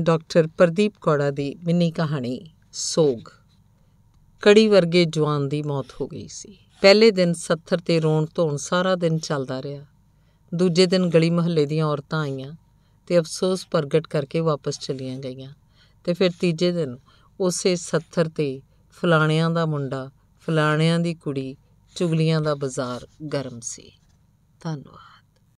doctor Pradeep ਕੌੜਾ ਦੀ mini ਕਹਾਣੀ ਸੋਗ ਕੜੀ ਵਰਗੇ ਜਵਾਨ ਦੀ ਮੌਤ ਹੋ ਗਈ ਸੀ ਪਹਿਲੇ ਦਿਨ ਸੱਥਰ ਤੇ ਰੋਣ ਧੋਣ ਸਾਰਾ ਦਿਨ ਚੱਲਦਾ ਰਿਹਾ ਦੂਜੇ ਦਿਨ ਗਲੀ ਮਹੱਲੇ ਦੀਆਂ ਔਰਤਾਂ ਆਈਆਂ ਤੇ ਅਫਸੋਸ ਪ੍ਰਗਟ ਕਰਕੇ ਵਾਪਸ ਚਲੀਆਂ ਗਈਆਂ ਤੇ ਫਿਰ ਤੀਜੇ ਦਿਨ ਉਸੇ ਸੱਥਰ ਤੇ ਫਲਾਣਿਆਂ ਦਾ ਮੁੰਡਾ ਫਲਾਣਿਆਂ ਦੀ ਕੁੜੀ ਚੁਗਲੀਆਂ ਦਾ ਬਾਜ਼ਾਰ ਗਰਮ ਸੀ ਧੰਨਵਾਦ